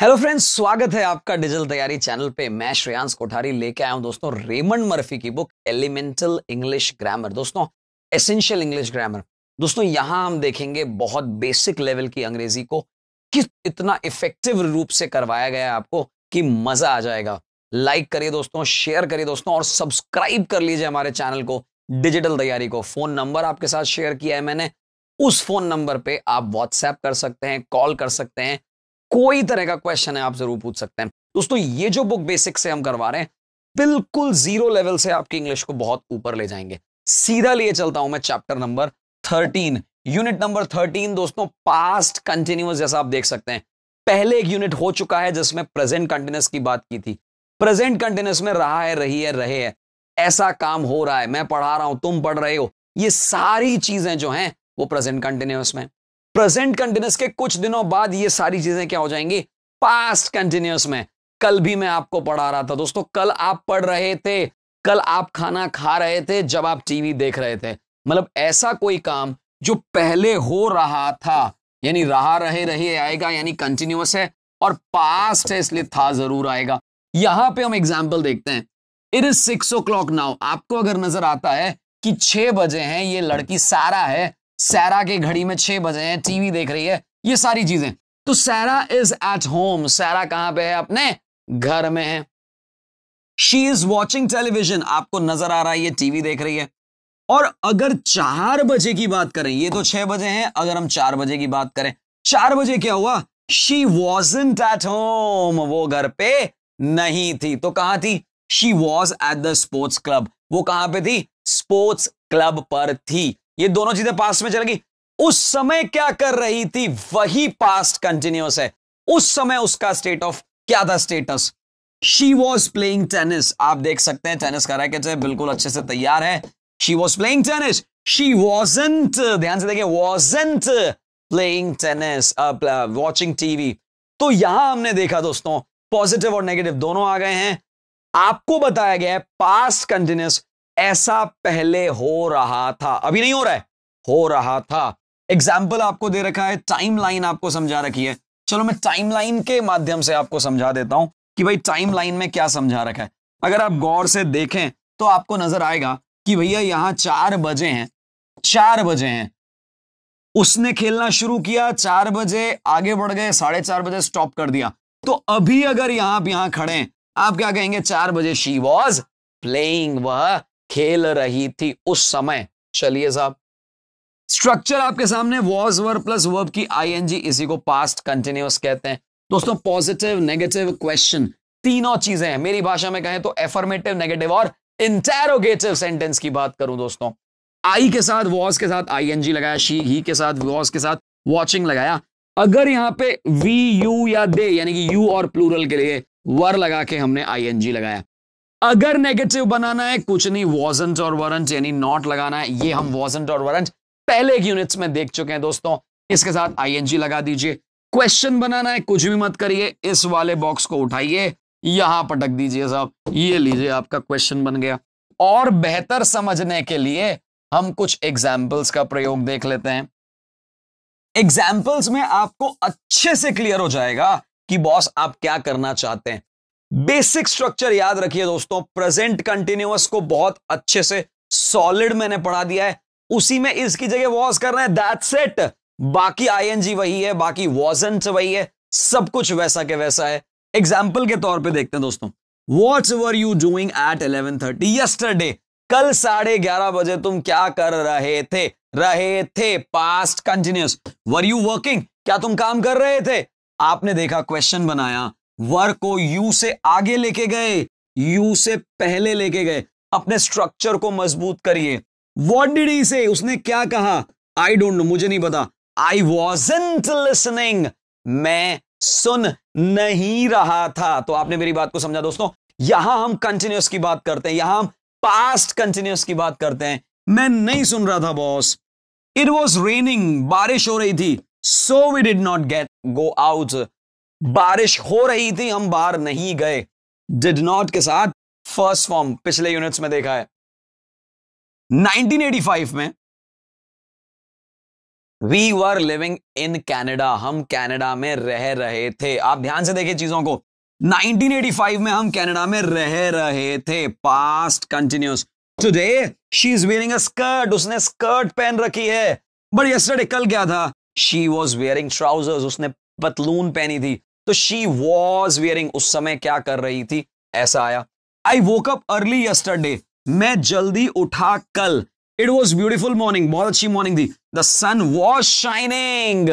Hello friends स्वागत है आपका डिजिटल तैयारी चैनल पे मैं श्रेयांश कोठारी लेके आया हूं दोस्तों रेमंड मर्फी की बुक एलिमेंटल इंग्लिश ग्रामर दोस्तों एसेंशियल इंग्लिश ग्रामर दोस्तों यहां हम देखेंगे बहुत बेसिक लेवल की अंग्रेजी को किस इतना इफेक्टिव रूप से करवाया गया है आपको कि मजा आ जाएगा लाइक करिए दोस्तों शेयर करिए दोस्तों और सब्सक्राइब कर लीजिए हमारे चैनल को डिजिटल तैयारी को फोन नंबर आपके साथ शेयर किया है मैंने उस फोन नंबर पे आप व्हाट्सएप कर सकते हैं कॉल कर सकते हैं कोई तरह का क्वेश्चन है आप जरूर पूछ सकते हैं दोस्तों ये जो बुक बेसिक से हम करवा रहे हैं बिल्कुल जीरो लेवल से आपकी इंग्लिश को बहुत ऊपर ले जाएंगे सीधा लिए चलता हूं मैं chapter number thirteen unit number thirteen दोस्तों पास्ट कंटिन्यूस जैसा आप देख सकते हैं पहले एक यूनिट हो चुका है जिसमें प्रेजेंट कंटिन्यूस की बात की थी प्रेजेंट कंटिन्यूस में रहा है रही है रहे है ऐसा काम हो रहा है मैं पढ़ा रहा हूं तुम पढ़ रहे हो ये सारी चीजें जो हैं वो प्रेजेंट कंटिन्यूस में प्रेजेंट कंटिन्यूस के कुछ दिनों बाद ये सारी चीजें क्या हो जाएंगी पास्ट कंटिन्यूस में कल भी मैं आपको पढ़ा रहा था दोस्तों कल आप पढ़ रहे थे कल आप खाना खा रहे थे जब आप टीवी देख रहे थे मतलब ऐसा कोई काम जो पहले हो रहा था यानी रहा रहे रहे आएगा यानी कंटिन्यूस है और पास्ट है इसलिए था जरूर आएगा यहां पे हम एग्जाम्पल देखते हैं it is six o'clock now आपको अगर नजर आता है कि छह बजे हैं ये लड़की सारा है सैरा के घड़ी में छह बजे हैं टीवी देख रही है ये सारी चीजें तो Sarah is at home Sarah कहां पे है अपने घर में है शी इज वॉचिंग टेलीविजन आपको नजर आ रहा है ये टीवी देख रही है और अगर चार बजे की बात करें ये तो छह बजे हैं अगर हम चार बजे की बात करें चार बजे क्या हुआ शी वॉज एट होम वो घर पे नहीं थी तो कहां थी she was at the sports club वो कहां पे थी स्पोर्ट्स क्लब पर थी ये दोनों चीजें पास्ट में चलेगी उस समय क्या कर रही थी वही पास्ट कंटिन्यूस है उस समय उसका स्टेट ऑफ क्या था status she was playing tennis आप देख सकते हैं टेनिस का रैकेट है बिल्कुल अच्छे से तैयार है she was playing tennis she wasn't ध्यान से देखिए wasn't playing tennis watching TV तो यहां हमने देखा दोस्तों पॉजिटिव और नेगेटिव दोनों आ गए हैं आपको बताया गया है पास्ट कंटिन्यूस ऐसा पहले हो रहा था अभी नहीं हो रहा है हो रहा था एग्जाम्पल आपको दे रखा है टाइमलाइन आपको समझा रखी है चलो मैं टाइमलाइन के माध्यम से आपको समझा देता हूं कि भाई टाइमलाइन में क्या समझा रखा है अगर आप गौर से देखें तो आपको नजर आएगा कि भैया यहां चार बजे हैं चार बजे हैं उसने खेलना शुरू किया चार बजे आगे बढ़ गए साढ़े चार बजे स्टॉप कर दिया तो अभी अगर यहां आप यहां खड़े हैं आप क्या कहेंगे चार बजे शी वॉज प्लेइंग वह खेल रही थी उस समय चलिए साहब स्ट्रक्चर आपके सामने वॉज वर्ब प्लस वर्ब की आईएनजी इसी को पास्ट कंटिन्यूस कहते हैं दोस्तों पॉजिटिव नेगेटिव क्वेश्चन तीनों चीजें हैं मेरी भाषा में कहें तो एफर्मेटिव नेगेटिव और इंटेरोगेटिव सेंटेंस की बात करूं दोस्तों आई के साथ वॉज के साथ आईएनजी लगाया शी ही के साथ वॉज के साथ वॉचिंग लगाया अगर यहां पे वी यू या दे यानी कि यू और प्लूरल के लिए वर लगा के हमने आईएनजी लगाया अगर नेगेटिव बनाना है कुछ नहीं वॉजेंट और वरंट यानी नॉट लगाना है ये हम वॉजेंट और वरंट पहले के यूनिट्स में देख चुके हैं दोस्तों इसके साथ आईएनजी लगा दीजिए क्वेश्चन बनाना है कुछ भी मत करिए इस वाले बॉक्स को उठाइए यहां पटक दीजिए साहब ये लीजिए आपका क्वेश्चन बन गया और बेहतर समझने के लिए हम कुछ एग्जाम्पल्स का प्रयोग देख लेते हैं एग्जाम्पल्स में आपको अच्छे से क्लियर हो जाएगा कि बॉस आप क्या करना चाहते हैं बेसिक स्ट्रक्चर याद रखिए दोस्तों प्रेजेंट कंटिन्यूअस को बहुत अच्छे से सॉलिड मैंने पढ़ा दिया है उसी में इसकी जगह वॉज करना है दैट्स इट बाकी आईएनजी वही है बाकी वॉजेंट वही है सब कुछ वैसा के वैसा है एग्जाम्पल के तौर पे देखते हैं दोस्तों what were you doing at eleven thirty yesterday कल साढ़े ग्यारह बजे तुम क्या कर रहे थे रहे थे past continuous were you working क्या तुम काम कर रहे थे आपने देखा क्वेश्चन बनाया वर को यू से आगे लेके गए यू से पहले लेके गए अपने स्ट्रक्चर को मजबूत करिए वॉट डिड ही से उसने क्या कहा आई डोंट नो मुझे नहीं पता आई इंट लिसनिंग मैं सुन नहीं रहा था तो आपने मेरी बात को समझा दोस्तों यहां हम कंटिन्यूस की बात करते हैं यहां हम पास्ट कंटिन्यूस की बात करते हैं मैं नहीं सुन रहा था बॉस इट वॉज रेनिंग बारिश हो रही थी so we did not get go out बारिश हो रही थी हम बाहर नहीं गए डिड नॉट के साथ फर्स्ट फॉर्म पिछले यूनिट्स में देखा है 1985 में we were living in Canada हम कैनेडा में रह रहे थे आप ध्यान से देखिए चीजों को 1985 में हम कैनेडा में रह रहे थे past continuous today she is wearing a skirt उसने स्कर्ट पहन रखी है बट यस्टरडे कल क्या था शी वॉज वेयरिंग ट्राउजर्स उसने पतलून पहनी थी तो शी वॉज वियरिंग उस समय क्या कर रही थी ऐसा आया आई वोकअप अर्ली यस्टरडे मैं जल्दी उठा call it was beautiful morning बहुत अच्छी मॉर्निंग थी द सन वॉज शाइनिंग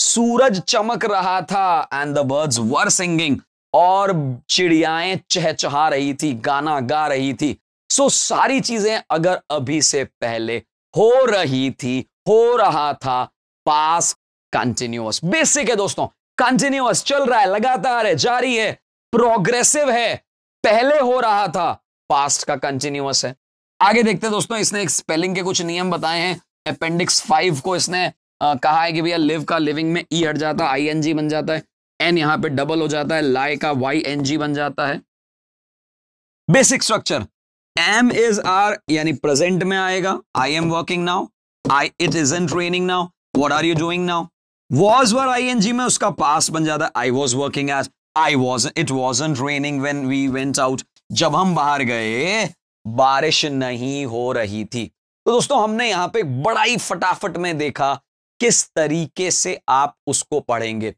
सूरज चमक रहा था and the birds were singing और चिड़ियाएं चहचहा रही थी गाना गा रही थी सो so, सारी चीजें अगर अभी से पहले हो रही थी हो रहा था पास कंटिन्यूअस बेसिक है दोस्तों कंटिन्यूअस चल रहा है लगातार है जारी है प्रोग्रेसिव है पहले हो रहा था पास्ट का कंटिन्यूअस है आगे देखते हैं दोस्तों इसने एक स्पेलिंग के कुछ नियम बताए हैं अपेंडिक्स फाइव को इसने आ, कहा है कि भैया लिव का लिविंग में ई e हट जाता है आई बन जाता है एन यहां पे डबल हो जाता है लाई का वाई एन बन जाता है basic structure am is are यानी प्रेजेंट में आएगा I am working now I it is in training now what are you doing now was were I N G में उसका पास बन जाता है I was working as I was it was training when we went out जब हम बाहर गए बारिश नहीं हो रही थी तो दोस्तों हमने यहां पे बड़ा ही फटाफट में देखा किस तरीके से आप उसको पढ़ेंगे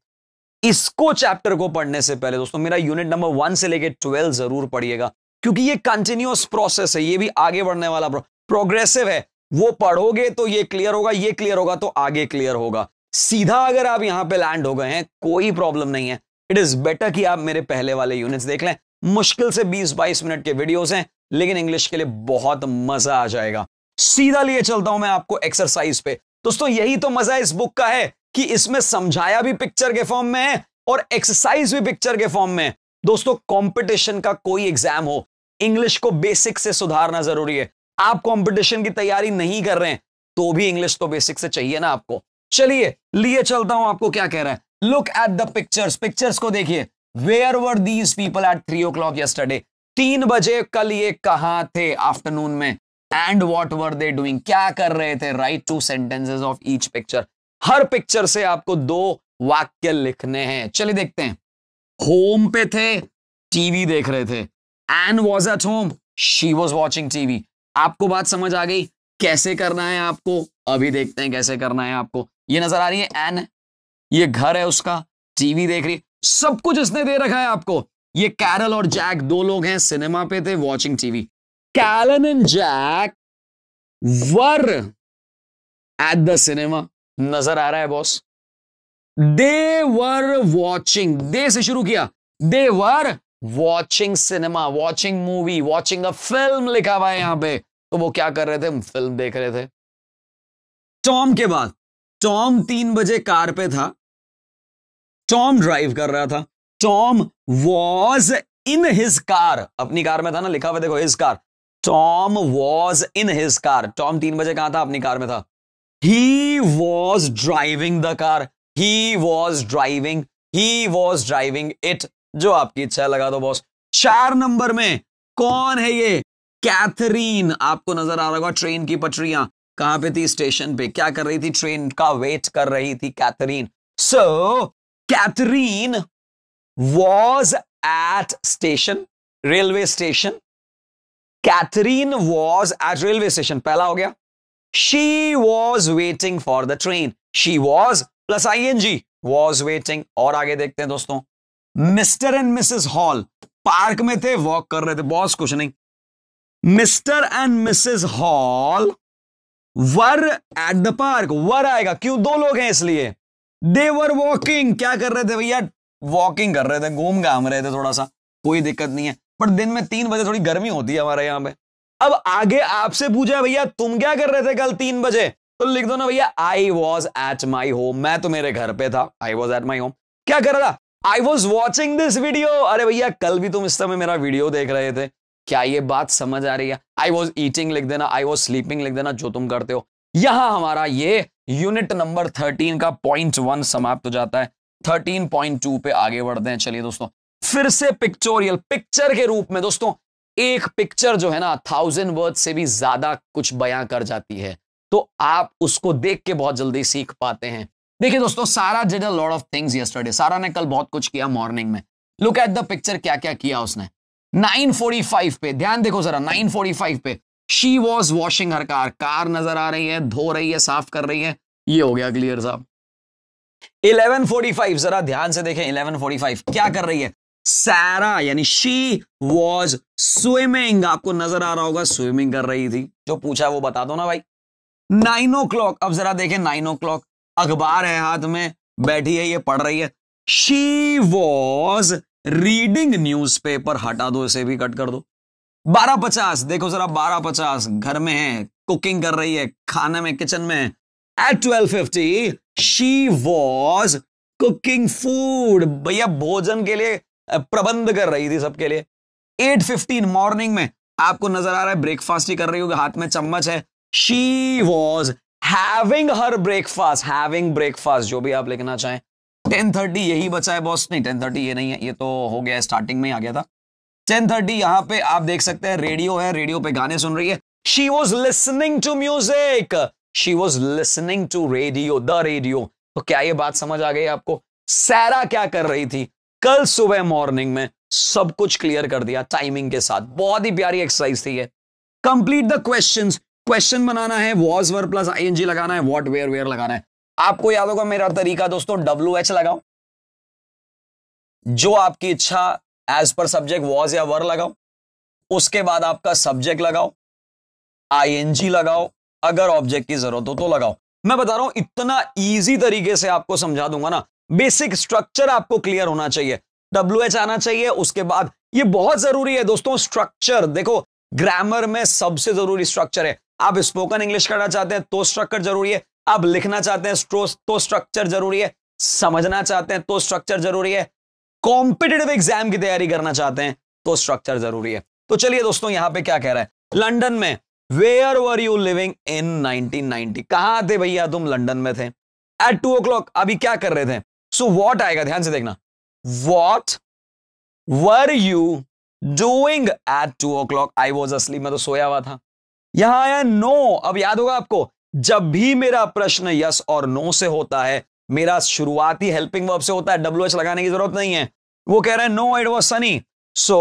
इसको चैप्टर को पढ़ने से पहले दोस्तों मेरा यूनिट नंबर वन से लेके ट्वेल्व जरूर पढ़िएगा क्योंकि ये कंटिन्यूस प्रोसेस है ये भी आगे बढ़ने वाला प्रोग्रेसिव है वो पढ़ोगे तो ये क्लियर होगा ये क्लियर होगा तो आगे क्लियर होगा सीधा अगर आप यहां पे लैंड हो गए हैं कोई प्रॉब्लम नहीं है इट इज बेटर कि आप मेरे पहले वाले यूनिट्स देख लें मुश्किल से 20-22 मिनट के वीडियोस हैं लेकिन इंग्लिश के लिए बहुत मजा आ जाएगा सीधा लिए चलता हूं मैं आपको एक्सरसाइज पे दोस्तों यही तो मजा इस बुक का है कि इसमें समझाया भी पिक्चर के फॉर्म में है और एक्सरसाइज भी पिक्चर के फॉर्म में है दोस्तों कॉम्पिटिशन का कोई एग्जाम हो इंग्लिश को बेसिक से सुधारना जरूरी है आप कॉम्पिटिशन की तैयारी नहीं कर रहे हैं तो भी इंग्लिश तो बेसिक से चाहिए ना आपको चलिए लिए चलता हूं आपको क्या कह रहा है look at the pictures pictures को देखिए where were these people at three o'clock yesterday तीन बजे कल ये कहा थे आफ्टरनून में and what were they doing क्या कर रहे थे write two sentences of each picture हर पिक्चर से आपको दो वाक्य लिखने हैं चलिए देखते हैं होम पे थे टीवी देख रहे थे and was at home she was watching TV आपको बात समझ आ गई कैसे करना है आपको अभी देखते हैं कैसे करना है आपको ये नजर आ रही है एन ये घर है उसका टीवी देख रही है सब कुछ इसने दे रखा है आपको ये कैरल और जैक दो लोग हैं सिनेमा पे थे watching TV Callan and Jack were at the cinema नजर आ रहा है बॉस दे वर वॉचिंग दे से शुरू किया they were watching cinema watching movie watching a film लिखा हुआ है यहां पे तो वो क्या कर रहे थे फिल्म देख रहे थे टॉम के बाद टॉम तीन बजे कार पे था टॉम ड्राइव कर रहा था Tom was in his car अपनी कार में था ना लिखा हुआ देखो his car Tom was in his car Tom तीन बजे कहां था अपनी कार में था he was driving the car he was driving he was driving it जो आपकी इच्छा लगा दो बॉस चार नंबर में कौन है ये कैथरीन आपको नजर आ रहा होगा ट्रेन की पटरियां कहां पे थी स्टेशन पे क्या कर रही थी ट्रेन का वेट कर रही थी Catherine so Catherine was at station railway station Catherine was at railway station पहला हो गया she was waiting for the train she was plus I N G was waiting और आगे देखते हैं दोस्तों Mr and Mrs Hall park में थे वॉक कर रहे थे बॉस कुछ नहीं Mr and Mrs Hall were at the park were आएगा क्यों दो लोग हैं इसलिए दे वर वॉकिंग क्या कर रहे थे भैया वॉकिंग कर रहे थे घूम घाम रहे थे थोड़ा सा कोई दिक्कत नहीं है पर दिन में तीन बजे थोड़ी गर्मी होती है हमारे यहाँ पे अब आगे आपसे पूछा भैया तुम क्या कर रहे थे कल तीन बजे तो लिख दो ना भैया I was at my home मैं तो मेरे घर पे था I was at my home क्या कर रहा था I was watching this video अरे भैया कल भी तुम इस समय मेरा वीडियो देख रहे थे क्या ये बात समझ आ रही है आई वॉज ईटिंग लिख देना आई वॉज स्लीपिंग लिख देना जो तुम करते हो यहां हमारा ये यूनिट नंबर थर्टीन का पॉइंट वन समाप्त हो जाता है थर्टीन पॉइंट टू पे आगे बढ़ते हैं चलिए दोस्तों फिर से पिक्चोरियल पिक्चर के रूप में दोस्तों एक पिक्चर जो है ना थाउजेंड वर्ड से भी ज्यादा कुछ बयां कर जाती है तो आप उसको देख के बहुत जल्दी सीख पाते हैं देखिए दोस्तों Sarah Z a of things yesterday Sarah ने कल बहुत कुछ किया मॉर्निंग में लुक एट द पिक्चर क्या क्या किया उसने 945 पे ध्यान देखो जरा 945 पे she was washing her car car नजर आ रही है धो रही है साफ कर रही है ये हो गया क्लियर साहब 1145 जरा ध्यान से देखें 1145 क्या कर रही है सारा यानी शी वॉज स्विमिंग आपको नजर आ रहा होगा स्विमिंग कर रही थी जो पूछा वो बता दो ना भाई नाइन ओ क्लॉक अब जरा देखें नाइन ओ क्लॉक अखबार है हाथ में बैठी है ये पढ़ रही है शी वॉज रीडिंग न्यूज़पेपर हटा दो इसे भी कट कर दो बारह पचास देखो जरा बारह पचास घर में है कुकिंग कर रही है खाने में किचन में at twelve fifty she was cooking food भैया भोजन के लिए प्रबंध कर रही थी सबके लिए एट फिफ्टीन मॉर्निंग में आपको नजर आ रहा है ब्रेकफास्ट ही कर रही होगी हाथ में चम्मच है she was having her breakfast having breakfast जो भी आप लिखना चाहें टेन थर्टी यही बचा है बॉस नहीं टेन थर्टी ये नहीं है ये तो हो गया स्टार्टिंग में ही आ गया था टेन थर्टी यहाँ पे आप देख सकते हैं रेडियो है रेडियो पे गाने सुन रही है she was listening to music she was listening to radio the radio तो क्या ये बात समझ आ गई आपको सैरा क्या कर रही थी कल सुबह मॉर्निंग में सब कुछ क्लियर कर दिया टाइमिंग के साथ बहुत ही प्यारी एक्सरसाइज थी ये कंप्लीट द क्वेश्चन क्वेश्चन बनाना है वॉज वर प्लस आई लगाना है वॉट वेयर वेयर लगाना है आपको याद होगा मेरा तरीका दोस्तों डब्ल्यू एच लगाओ जो आपकी इच्छा एज पर सब्जेक्ट वॉज या वर लगाओ उसके बाद आपका सब्जेक्ट लगाओ जी लगाओ अगर ऑब्जेक्ट की जरूरत हो तो लगाओ मैं बता रहा हूं इतना इजी तरीके से आपको समझा दूंगा ना बेसिक स्ट्रक्चर आपको क्लियर होना चाहिए डब्ल्यू एच आना चाहिए उसके बाद ये बहुत जरूरी है दोस्तों स्ट्रक्चर देखो ग्रामर में सबसे जरूरी स्ट्रक्चर है आप स्पोकन इंग्लिश करना चाहते हैं तो स्ट्रक्चर जरूरी है अब लिखना चाहते हैं तो स्ट्रक्चर जरूरी है समझना चाहते हैं तो स्ट्रक्चर जरूरी है कॉम्पिटेटिव एग्जाम की तैयारी करना चाहते हैं तो स्ट्रक्चर जरूरी है तो चलिए दोस्तों यहां पे क्या कह रहा है लंदन में where were you living in 1990 कहां थे भैया तुम लंडन में थे एट टू ओ अभी क्या कर रहे थे सो so वॉट आएगा ध्यान से देखना what were you doing at two o'clock I was असली मैं तो सोया हुआ था यहां आया नो अब याद होगा आपको जब भी मेरा प्रश्न यस और नो से होता है मेरा शुरुआती हेल्पिंग वर्ब से होता है डब्ल्यू एच लगाने की जरूरत नहीं है वो कह रहे हैं no it was sunny so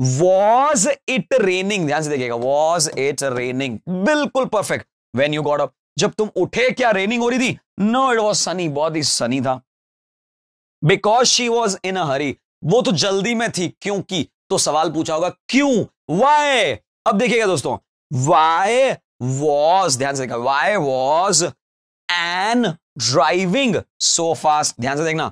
was it raining ध्यान से देखिएगा वॉज इट रेनिंग बिल्कुल perfect when you got up जब तुम उठे क्या रेनिंग हो रही थी नो इट वॉज सनी बहुत ही सनी था because she was in a hurry वो तो जल्दी में थी क्योंकि तो सवाल पूछा होगा क्यों वाय अब देखिएगा दोस्तों वाय वॉज ध्यान से देखा why was Ann driving so fast ध्यान से देखना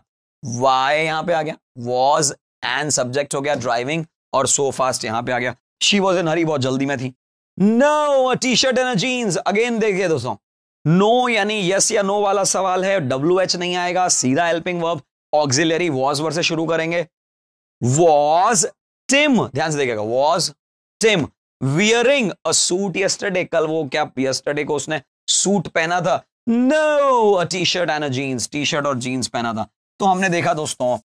वाई यहां पे आ गया वॉज एन सब्जेक्ट हो गया ड्राइविंग और सो फास्ट यहां पे आ गया शी वॉज एन हरी बहुत जल्दी में थी no T shirt and jeans again देखिए दोस्तों नो यानी यस या नो वाला सवाल है डब्ल्यू एच नहीं आएगा सीधा helping verb auxiliary was word से शुरू करेंगे वॉज टिम ध्यान से देखिएगा was Tim wearing suit yesterday कल वो क्या यस्टरडे को उसने सूट पहना था no a T shirt and a jeans T shirt और जीन्स पहना था तो हमने देखा दोस्तों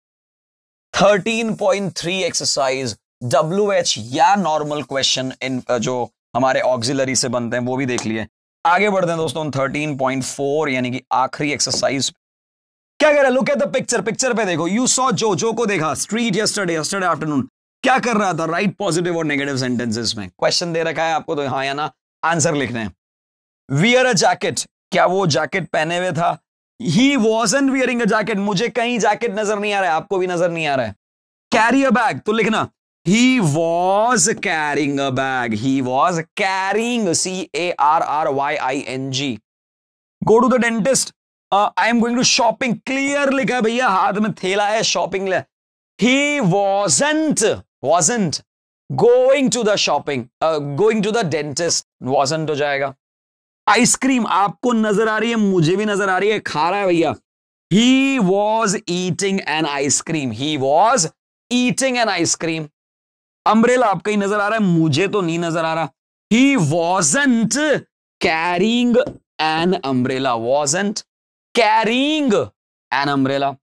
13.3 एक्सरसाइज डब्ल्यू एच या नॉर्मल क्वेश्चन इन जो हमारे ऑक्सिलरी से बनते हैं वो भी देख लिए आगे बढ़ते हैं दोस्तों थर्टीन पॉइंट फोर यानी कि आखिरी एक्सरसाइज क्या कह रहा है look at the picture picture पे देखो यू सॉ जो जो को देखा स्ट्रीट यस्टरडे यस्टरडे आफ्टरनून क्या कर रहा था राइट पॉजिटिव और नेगेटिव सेंटेंसेस में क्वेश्चन दे रखा है आपको तो हाँ या ना आंसर लिखना है वियर अ जैकेट क्या वो जैकेट पहने हुए था he was an wearing a jacket मुझे कहीं जैकेट नजर नहीं आ रहा है आपको भी नजर नहीं आ रहा है कैरी अ बैग तो लिखना he was carrying a bag he was carrying C A R R Y I N G go to the dentist I am going to shopping clear लिखा भैया हाथ में थैला है shopping he wasn't wasn't going to the shopping going to the dentist wasn't हो जाएगा ice cream आपको नजर आ रही है मुझे भी नजर आ रही है खा रहा है भैया he was eating an ice cream he was eating an ice cream umbrella आपका ही नजर आ रहा है मुझे तो नहीं नजर आ रहा he wasn't carrying an umbrella wasn't carrying an umbrella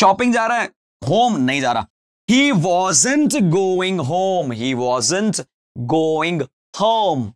shopping जा रहा है होम नहीं जा रहा He wasn't going home. He wasn't going home.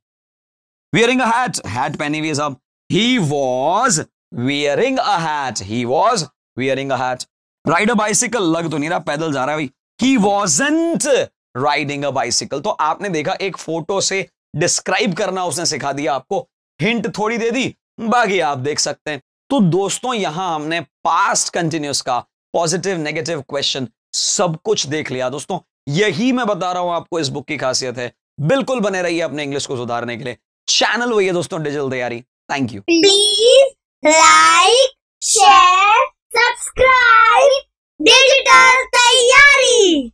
Wearing a hat. Hat पहनी हुई साहब. He was wearing a hat. He was wearing a hat. Ride a bicycle. लग तो नहीं रहा पैदल जा रहा है He wasn't riding a bicycle. तो आपने देखा एक फोटो से डिस्क्राइब करना उसने सिखा दिया आपको. हिंट थोड़ी दे दी. बाकी आप देख सकते हैं. तो दोस्तों यहां हमने पास्ट कंटिन्यूस का पॉजिटिव नेगेटिव क्वेश्चन सब कुछ देख लिया दोस्तों यही मैं बता रहा हूं आपको इस बुक की खासियत है बिल्कुल बने रहिए अपने इंग्लिश को सुधारने के लिए चैनल वही है दोस्तों डिजिटल तैयारी thank you please like share subscribe digital तैयारी